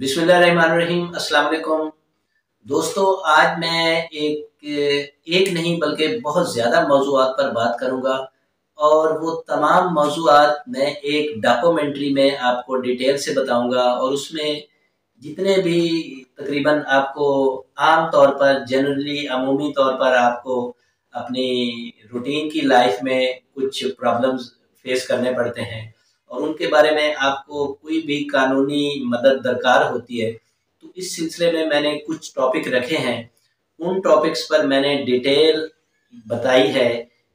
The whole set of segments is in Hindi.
बिस्मिल्लाहिर्रहमानिर्रहीम अस्सलाम वालेकुम दोस्तों आज मैं एक एक नहीं बल्कि बहुत ज़्यादा मौजूद पर बात करूँगा और वो तमाम मौजूद मैं एक डॉक्यूमेंट्री में आपको डिटेल से बताऊँगा और उसमें जितने भी तकरीबन आपको आम तौर पर जनरली अमूमी तौर पर आपको अपनी रूटीन की लाइफ में कुछ प्रॉब्लम्स फेस करने पड़ते हैं और उनके बारे में आपको कोई भी कानूनी मदद दरकार होती है तो इस सिलसिले में मैंने कुछ टॉपिक रखे हैं उन टॉपिक्स पर मैंने डिटेल बताई है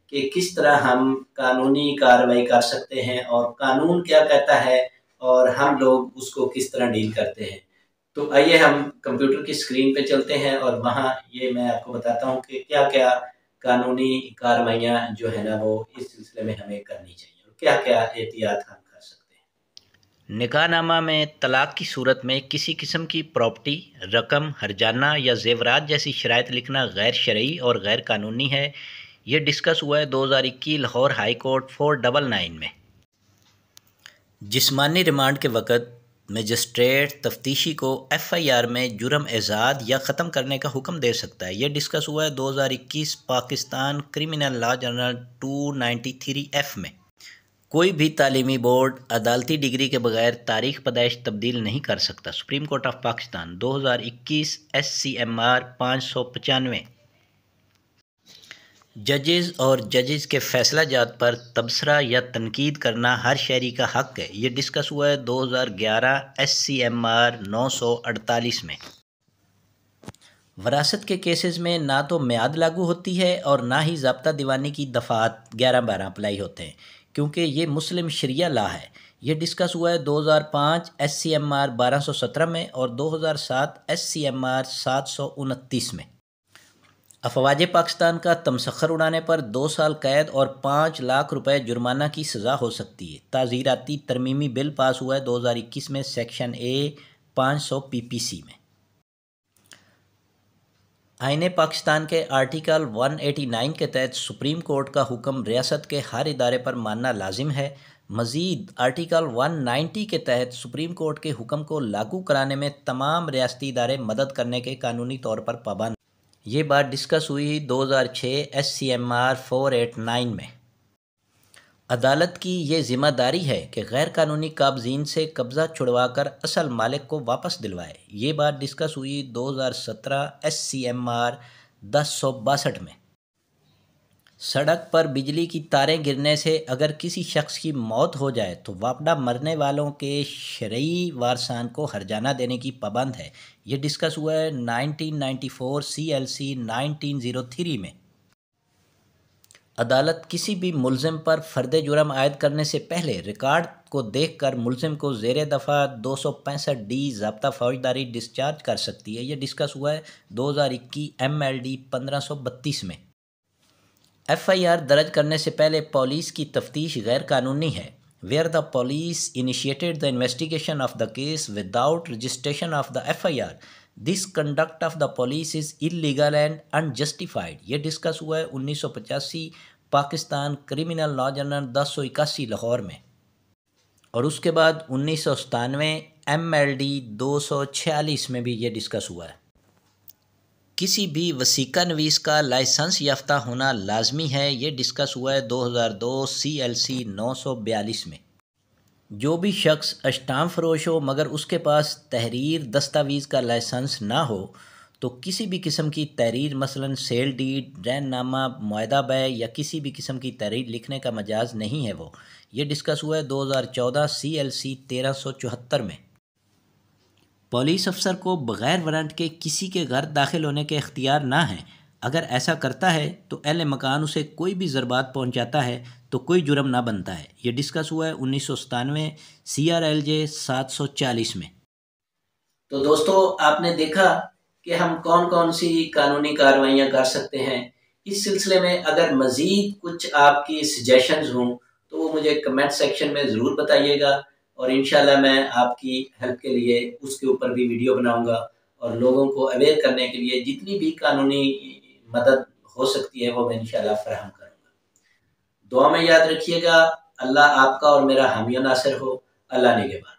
कि किस तरह हम कानूनी कार्रवाई कर सकते हैं और कानून क्या कहता है और हम लोग उसको किस तरह डील करते हैं तो आइए हम कंप्यूटर की स्क्रीन पे चलते हैं और वहाँ ये मैं आपको बताता हूँ कि क्या क्या कानूनी कार्रवाइयाँ जो है ना वो इस सिलसिले में हमें करनी चाहिए और क्या क्या एहतियात हम निकाहनामा में तलाक की सूरत में किसी किस्म की प्रॉपर्टी रकम हरजाना या जेवरात जैसी शरात लिखना गैर शर्य और गैर कानूनी है यह डिस्कस हुआ है दो हज़ार इक्कीस Lahore high court four double nine में जिसमानी रिमांड के वक़्त मजिस्ट्रेट तफ्तीशी को एफ़ आई आर में जुर्म एजाद या ख़त्म करने का हुक्म दे सकता है यह डिस्कस हुआ है दो हज़ार इक्कीस Pakistan criminal law journal two ninety three F में कोई भी तालीमी बोर्ड अदालती डिग्री के बगैर तारीख पैदाइश तब्दील नहीं कर सकता supreme court of Pakistan 2021 S C M R पाँच सौ पचानवे जजेस और जजेस के फैसला जात पर तबसरा या तनकीद करना हर शहरी का हक है ये डिस्कस हुआ है 2011 एस सी एम आर नौ सौ अड़तालीस में वरासत के केसेस में ना तो म्याद लागू होती है और ना ही जबता दीवानी की दफ़ात ग्यारह बारह अप्लाई होते हैं क्योंकि ये मुस्लिम शरिया ला है ये डिस्कस हुआ है 2005 एससीएमआर 1217 में और 2007 एससीएमआर उनतीस में अफवाज पाकिस्तान का तमसखर उड़ाने पर दो साल कैद और पाँच लाख रुपए जुर्माना की सज़ा हो सकती है ताज़ीराती तरमीमी बिल पास हुआ है 2021 में सेक्शन ए 500 पीपीसी में आइन पाकिस्तान के आर्टिकल 189 के तहत सुप्रीम कोर्ट का हुक्म रियासत के हर इदारे पर मानना लाजिम है मज़ीद आर्टिकल 190 के तहत सुप्रीम कोर्ट के हुक्म को लागू कराने में तमाम रियाती इदारे मदद करने के कानूनी तौर पर पाबंद ये बात डिस्कस हुई 2006 हज़ार छः में अदालत की ये ज़िम्मेदारी है कि गैर कानूनी काबजीन से कब्ज़ा छुड़वा कर असल मालिक को वापस दिलवाए ये बात डिस्कस हुई 2017 एस सी एम आर दस सौ बासठ में सड़क पर बिजली की तारें गिरने से अगर किसी शख्स की मौत हो जाए तो वापडा मरने वालों के शरयी वारसान को हरजाना देने की पाबंद है ये डिस्कस हुआ है 1994 सीएलसी 1903 में अदालत किसी भी मुलम पर फ़र्द जुर्म आयद करने से पहले रिकॉर्ड को देख कर मुलम को जेर दफ़ा दो सौ पैंसठ डी जबता फौजदारी डिस्चार्ज कर सकती है यह डिस्कस हुआ है दो हज़ार इक्कीस एम एल डी पंद्रह सौ बत्तीस में एफ़ आई आर दर्ज करने से पहले पुलिस की तफ्तीश गैर कानूनी है where the police initiated the investigation of the case without registration of the F I R this conduct of the police is illegal and unjustified ये डिस्कस हुआ है उन्नीस सौ पचासी पाकिस्तान क्रिमिनल लॉ जनरल दस सौ इक्यासी लाहौर में और उसके बाद उन्नीस सौ सतानवे एम एल डी दो सौ छियालीस में भी ये डिस्कस हुआ है किसी भी वसीका नवीस का लाइसेंस याफ्ता होना लाजमी है ये डिस्कस हुआ है 2002 सौ बयालीस में जो भी शख्स अष्टाम फरोश हो मगर उसके पास तहरीर दस्तावेज़ का लाइसेंस ना हो तो किसी भी किस्म की तहरीर मसलन सेल डीड रैननामा माहा बै या किसी भी किस्म की तहरीर लिखने का मजाज नहीं है वो ये डिस्कस हुआ है 2014 सीएलसी 1374 में पुलिस अफसर को बग़ैर वारंट के किसी के घर दाखिल होने के अख्तियार ना हैं अगर ऐसा करता है तो अहले मकान उसे कोई भी ज़रबात पहुंचाता है तो कोई जुर्म ना बनता है ये डिस्कस हुआ है उन्नीस सौ सतानवे सी आर एल जे सात सौ चालीस में तो दोस्तों आपने देखा कि हम कौन कौन सी कानूनी कार्रवाइयाँ कर सकते हैं इस सिलसिले में अगर मज़ीद कुछ आपकी सजेशंस हों तो वो मुझे कमेंट सेक्शन में ज़रूर बताइएगा और इन मैं आपकी हेल्प के लिए उसके ऊपर भी वीडियो बनाऊँगा और लोगों को अवेयर करने के लिए जितनी भी कानूनी मदद हो सकती है वो मैं इंशाल्लाह फ्राहम करूँगा दुआ में याद रखिएगा अल्लाह आपका और मेरा हामिया नासिर हो अल्लाह ने के बाद